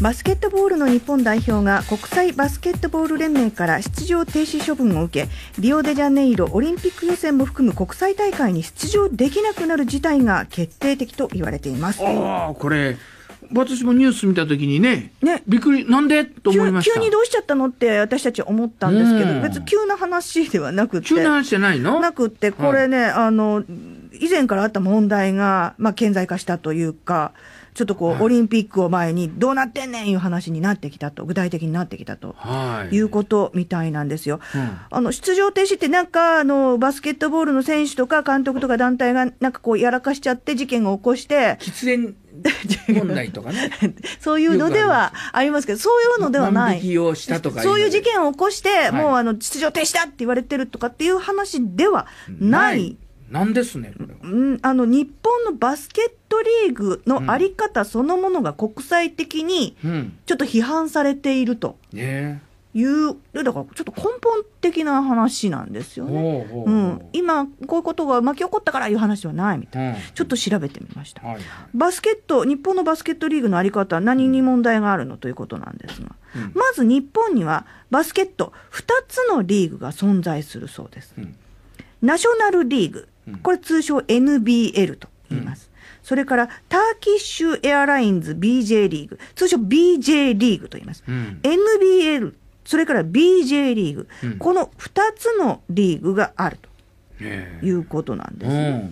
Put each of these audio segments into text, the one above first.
バスケットボールの日本代表が国際バスケットボール連盟から出場停止処分を受けリオデジャネイロオリンピック予選も含む国際大会に出場できなくなる事態が決定的と言われています。あこれ私もニュース見たときにねねびっくりなんでと思いました急にどうしちゃったのって私たち思ったんですけど、別に急な話ではなくて急な話じゃないのなくてこれね、はい、あの以前からあった問題が、まあ、顕在化したというかちょっとこう、オリンピックを前に、どうなってんねんいう話になってきたと、具体的になってきたと、い、うことみたいなんですよ。うん、あの、出場停止ってなんか、あの、バスケットボールの選手とか監督とか団体が、なんかこう、やらかしちゃって事件を起こして、喫煙 問題とかね。そういうのではありますけど、そういうのではない。そういう事件を起こして、はい、もうあの、秩序停止だって言われてるとかっていう話ではないなんですね、うん、あの日本のバスケットリーグのあり方そのものが国際的にちょっと批判されていると。うん、いう、だからちょっと根本的な話なんですよね。うん、今こういうことが巻き起こったからいう話はないみたいな、うん、ちょっと調べてみました、はい、バスケット、日本のバスケットリーグの在り方は何に問題があるのということなんですが、うん、まず日本にはバスケット2つのリーグが存在するそうです。ナショナルリーグこれ通称 NBL と言います。それからターキッシュエアラインズ BJ リーグ、通称 BJ リーグと言います。うん、NBL、それから BJ リーグ、うん、この2つのリーグがあるということなんですね。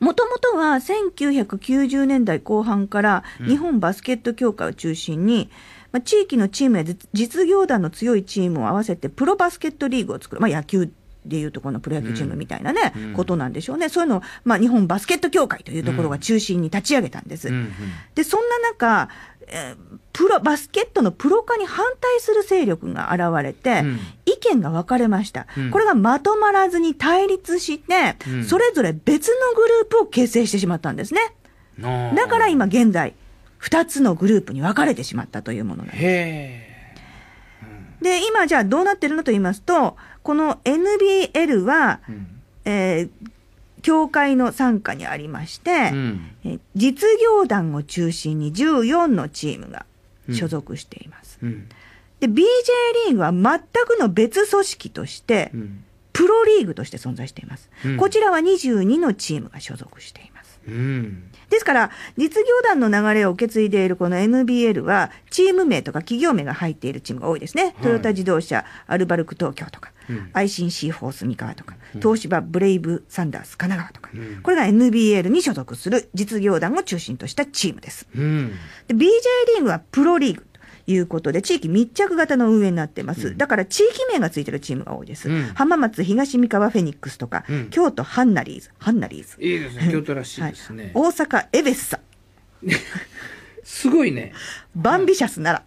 もともとは1990年代後半から日本バスケット協会を中心に、まあ、地域のチームや実業団の強いチームを合わせてプロバスケットリーグを作る、まあ、野球でいうとこのプロ野球チームみたいなね、うん、ことなんでしょうね。そういうのを、まあ、日本バスケット協会というところが中心に立ち上げたんです。うんうん、で、そんな中、えプロ、バスケットのプロ化に反対する勢力が現れて、意見が分かれました。これがまとまらずに対立して、それぞれ別のグループを形成してしまったんですね。だから今現在、2つのグループに分かれてしまったというものなんです。で、今じゃあどうなってるのと言いますと、この NBL は、うん、えー、教会の傘下にありまして、うん、え実業団を中心に14のチームが所属しています。うんうん、で、BJ リーグは全くの別組織として、プロリーグとして存在しています。こちらは22のチームが所属しています。ですから、実業団の流れを受け継いでいるこの NBL は、チーム名とか企業名が入っているチームが多いですね。トヨタ自動車、アルバルク東京とか、うん、アイシンシーォース三河とか、東芝ブレイブサンダース神奈川とか、うん、これが NBL に所属する実業団を中心としたチームです。うん、で BJ リーグはプロリーグ。いうことで、地域密着型の運営になってます。だから地域名がついてるチームが多いです。うん、浜松東三河フェニックスとか、うん、京都ハンナリーズ。ハンナリーズ。いいですね。京都らしいですね。はい、大阪エベッサ。すごいね。バンビシャスなら。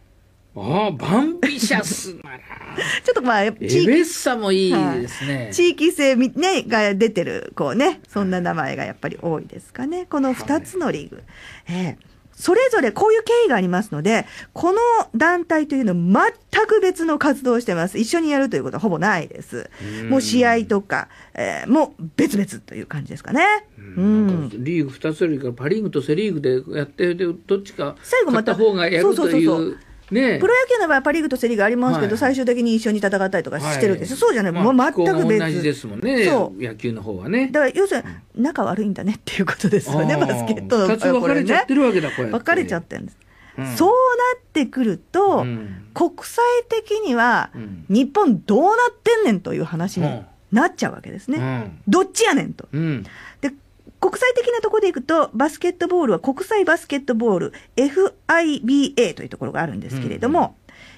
ああ、バンビシャスなら。ちょっとまあ、エベッサもいいですね。はい、地域性ね、が出てる、こうね、そんな名前がやっぱり多いですかね。この2つのリーグ。はい、ええそれぞれこういう経緯がありますので、この団体というのは全く別の活動をしてます。一緒にやるということはほぼないです。うもう試合とか、えー、もう別々という感じですかね。うん、リーグ2つよりかパ・リーグとセ・リーグでやってでどっちか最後また方がやるという。そうそうそうそうね、プロ野球の場合パ・リーグとセ・リーグありますけど、はい、最終的に一緒に戦ったりとかしてるんです、はい、そうじゃない、まあ、全く別同じですもんねそう野球の方はねだから要するに仲悪いんだねっていうことですよねバスケットの場合はこれね分かれちゃってるんです、うん、そうなってくると、うん、国際的には、うん、日本どうなってんねんという話になっちゃうわけですね、どっちやねんと、で国際的なところでいくと、バスケットボールは国際バスケットボール FIBA というところがあるんですけれども、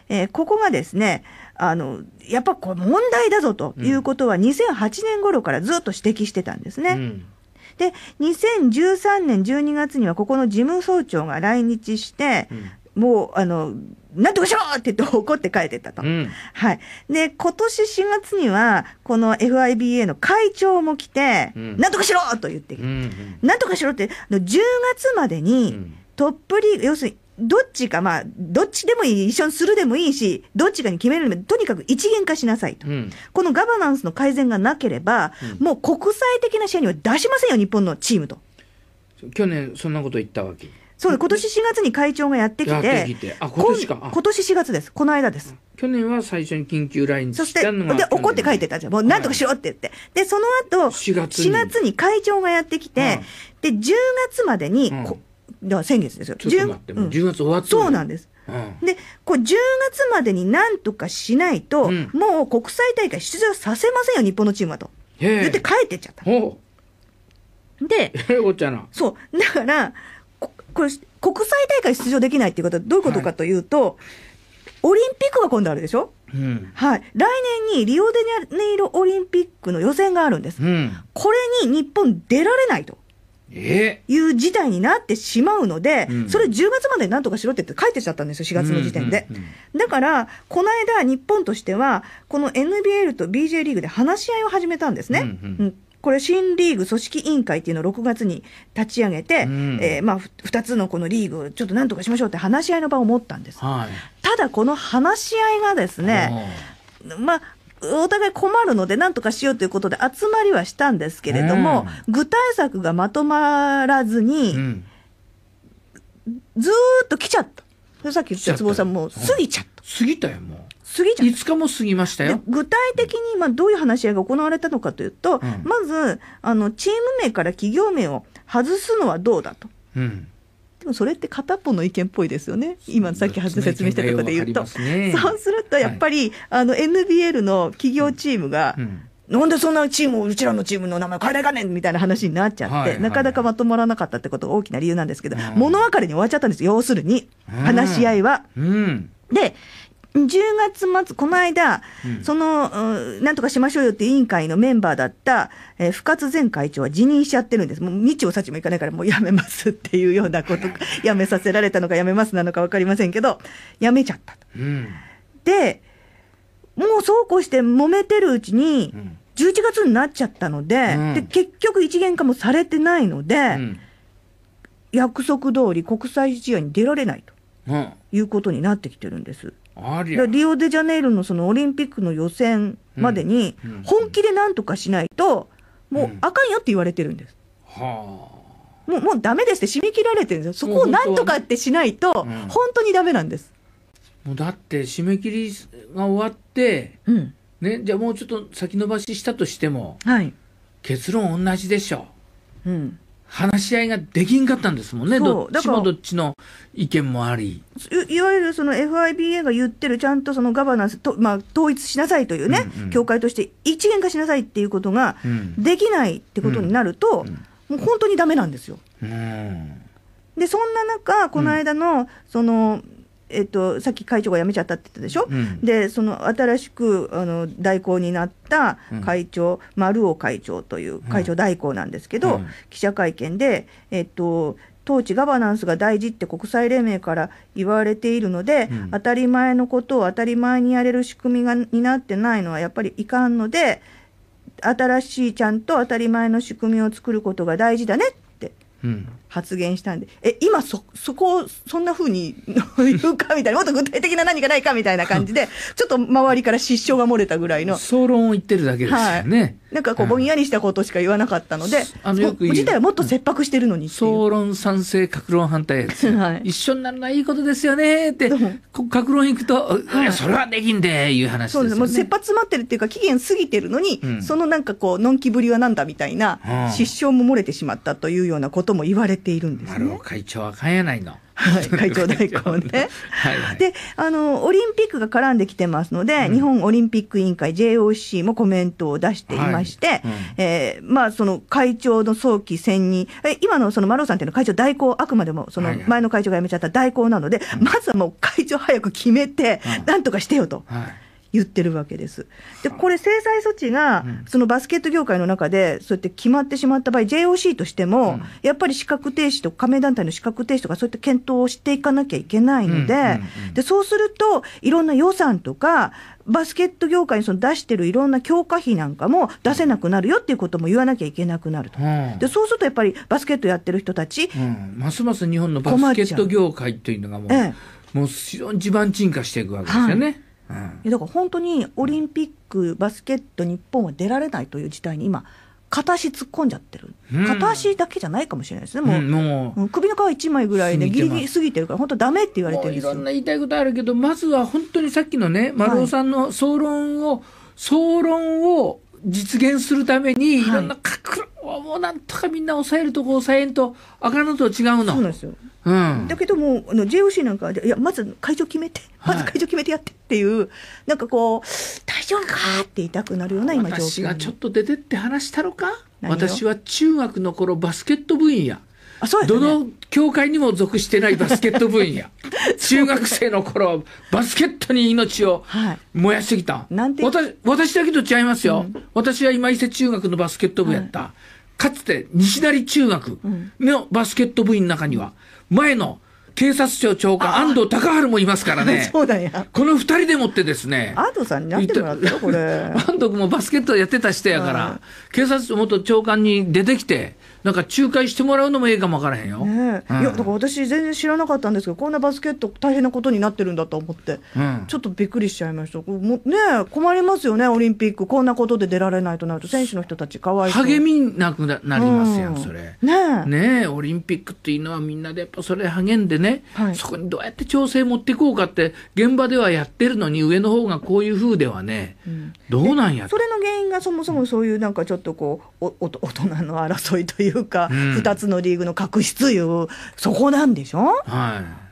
うんうん、えー、ここがですね、あの、やっぱこれ問題だぞということは2008年頃からずっと指摘してたんですね。うん、で、2013年12月にはここの事務総長が来日して、うん、もう、あの、なんとかしろって言って怒って帰ってったと、うん。はい。で、今年4月には、この FIBA の会長も来て、うん、なんとかしろと言ってきて、うん、なんとかしろって、あの10月までにトップリーグ、要するに、どっちか、まあ、どっちでもいい、一緒にするでもいいし、どっちかに決めるでもとにかく一元化しなさいと、うん、このガバナンスの改善がなければ、うん、もう国際的な試合には出しませんよ、日本のチームと。去年、そんなこと言ったわけそうで今年4月に会長がやってきてきてあ今年か今年4月ですこの間です、去年は最初に緊急ライしたして、で怒って書いてたじゃんもうなんとかしろって言って、はい、でその後4月 ,4 月に会長がやってきて、で10月までに、うん、では先月ですよちょっと待って、う10月終わってそうなんですうん、で、こう10月までになんとかしないと、うん、もう国際大会出場させませんよ、日本のチームはと。言って帰ってっちゃった。で、そう。だから、これ、国際大会出場できないっていうことはどういうことかというと、はい、オリンピックが今度あるでしょ、うん、はい。来年にリオデジャネイロオリンピックの予選があるんです。うん、これに日本出られないと。いう事態になってしまうので、うん、それ10月までなんとかしろって書いてちゃったんですよ、4月の時点で。だから、この間、日本としては、この NBL と BJ リーグで話し合いを始めたんですね。うん、うんこれ、新リーグ組織委員会っていうのを6月に立ち上げて、うん、えー、まあ、2つのこのリーグ、ちょっとなんとかしましょうって話し合いの場を持ったんです。はい、ただ、この話し合いがですね、まあ、お互い困るので、なんとかしようということで集まりはしたんですけれども、うん、具体策がまとまらずに、うん、ずっと来ちゃった。さっき、鉄さんも過ぎちゃった。過ぎたよ、もう。過ぎゃ5日も過ぎましたよ具体的に今どういう話し合いが行われたのかというと、うん、まずあのチーム名から企業名を外すのはどうだと。うんでもそれって片っぽの意見っぽいですよね、今、さっき説明したとこで言うと、ね、そうするとやっぱり、はい、あの NBL の企業チームが、うんうん、なんでそんなチームうちらのチームの名前変えないかねんみたいな話になっちゃって、はいはい、なかなかまとまらなかったってことが大きな理由なんですけど、うん、物別れに終わっちゃったんです、要するに、話し合いは。で10月末、この間、うん、その、なんとかしましょうよって委員会のメンバーだった、えー、深津前会長は辞任しちゃってるんです。もう、日中幸もいかないから、もうやめますっていうようなこと辞 やめさせられたのか、やめますなのか分かりませんけど、やめちゃったと。うん、で、もうそうこうして揉めてるうちに、11月になっちゃったので、うん、で結局一元化もされてないので、うん、約束通り国際試合に出られないと、いうことになってきてるんです。リオデジャネイロのそのオリンピックの予選までに、本気でなんとかしないと、もうあかんよって言われてるんです。はあもう、もうダメですって締め切られてるんですよ。そこをなんとかってしないと、本当にダメなんです。もうだって、締め切りが終わって、うん、ね、じゃあもうちょっと先延ばししたとしても、はい、結論同じでしょう。うん。話し合いができんかったんですもんね、どっちもどっちの意見もあり。いわゆるその FIBA が言ってる、ちゃんとそのガバナンスと、まあ、統一しなさいというね、うんうん、教会として一元化しなさいっていうことができないってことになると、うん、もう本当にだめなんですよ。うん、でそんな中、この間の、そのえっと、さっき会長が辞めちゃったって言ったでしょ、うん、でその新しくあの代行になった会長、うん、丸尾会長という会長代行なんですけど、うん、記者会見で、えっと、統治ガバナンスが大事って国際連盟から言われているので、うん、当たり前のことを当たり前にやれる仕組みがになってないのはやっぱりいかんので新しいちゃんと当たり前の仕組みを作ることが大事だねっ発言したんで、うん、え今そそこをそんなふうに言うかみたいな もっと具体的な何かないかみたいな感じで ちょっと周りから失笑が漏れたぐらいの総論を言ってるだけですよね、はい、なんかこうぼんやりしたことしか言わなかったので、あのよく自体はもっと切迫してるのに総論賛成格論反対、はい、一緒になるのはいいことですよねって格論いくと、はい、それはできんでいう話、ね、そうですもう切羽詰まってるっていうか期限過ぎてるのに、うん、そのなんかこうのんきぶりはなんだみたいな、失笑も漏れてしまったというようなこととも言われているんですね。会長は変えないの。会長代行ね。はいであの、オリンピックが絡んできてますので、うん、日本オリンピック委員会、JOC もコメントを出していまして、はいうん、えー、まあ、その会長の早期選任、え今のその丸尾さんっていうのは会長代行、あくまでもその前の会長が辞めちゃった代行なので、はいはい、まずはもう会長早く決めて、うん、なんとかしてよと。はい言ってるわけです。で、これ制裁措置が、そのバスケット業界の中で、そうやって決まってしまった場合、JOC としても、やっぱり資格停止とか、加盟団体の資格停止とか、そういった検討をしていかなきゃいけないので、で、そうすると、いろんな予算とか、バスケット業界にその出してるいろんな強化費なんかも出せなくなるよっていうことも言わなきゃいけなくなると、でそうするとやっぱりバスケットやってる人たち、うん、ますます日本のバスケット業界というのがもうう、ええ、もう非常に地盤沈下していくわけですよね。はいうん、だから本当にオリンピック、バスケット日本は出られないという事態に今片足突っ込んじゃってる、うん、片足だけじゃないかもしれないですね、もううん、う首の皮1枚ぐらいで、ぎりぎり過ぎてるから、本当、だめって言われてるいろんな言いたいことあるけど、まずは本当にさっきのね、丸尾さんの総論を、はい、総論を実現するために、いろんな苦はもうなんとかみんな抑えるとこ抑えんと、あかんのと違うの。そうなんですよ。うん、だけどもあの JOC なんかいやまず会場決めて、まず会場決めてやってっていう、はい、なんかこう大丈夫かって言いたくなるような今状況私がちょっと出てって話したのか私は中学の頃バスケット部員やあそう、ね、どの教会にも属してないバスケット部員や、中学生の頃バスケットに命を燃やしてきた、はい、私私だけと違いますよ、うん、私は今伊勢中学のバスケット部やった、はい、かつて西成中学のバスケット部員の中には前の警察庁長官安藤孝治もいますからね。そうだや。この二人でもってですね。安藤さんになってもらったこれ。安藤君もバスケットやってた人やから、警察庁元長官に出てきて、なんか仲介してもらうのもええかもわからへんよ、ねうん、いやだから私全然知らなかったんですけどこんなバスケット大変なことになってるんだと思って、うん、ちょっとびっくりしちゃいましたもね困りますよねオリンピックこんなことで出られないとなると選手の人たちかわいそう励みなくなりますやん、うん、それねねオリンピックっていうのはみんなでやっぱそれ励んでね、はい、そこにどうやって調整持っていこうかって現場ではやってるのに上の方がこういうふうではね、どうなんやそれの原因がそもそもそういうなんかちょっとこうおお大人の争いといういうか、うん、2つのリーグの確執いうそこなんでしょ、はい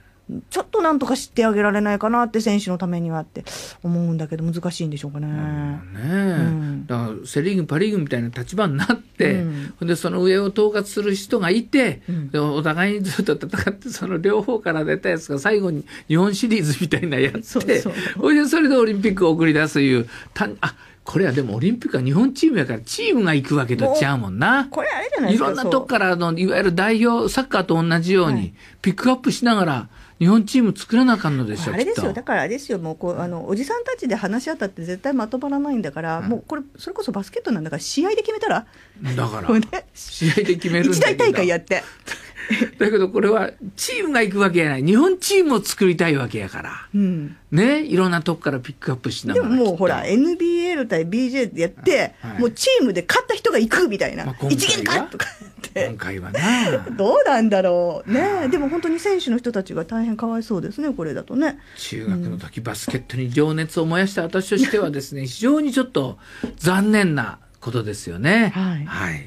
ちょっとなんとか知ってあげられないかなって選手のためにはって思うんだけど難しいんでしょうかね。うねうん、だからセ・リーグパ・リーグみたいな立場になって、うん、でその上を統括する人がいて、お互いにずっと戦ってその両方から出たやつが最後に日本シリーズみたいなやってそれでそれでオリンピックを送り出すいうたあこれはでもオリンピックは日本チームやからチームが行くわけとちゃうもんな。これあれじゃないですか。いろんなとこからの、いわゆる代表、サッカーと同じように、ピックアップしながら、日本チーム作らなあかんのでしょあれですよ、だからあれですよ、もうこうあのおじさんたちで話し合ったって絶対まとまらないんだから、うん、もうこれ、それこそバスケットなんだから、試合で決めたら、だから、ね、試合で決めるんだ一大大会やって。だけどこれはチームが行くわけじゃない日本チームを作りたいわけやから、うん、ねいろんなとこからピックアップしながらでももうほら NBL 対 BJ でやって、はい、もうチームで勝った人が行くみたいな、まあ、一元かとかって今回はね どうなんだろうねでも本当に選手の人たちが大変かわいそうですねこれだとね中学の時、うん、バスケットに情熱を燃やした私としてはですね 非常にちょっと残念なことですよね。はい、はい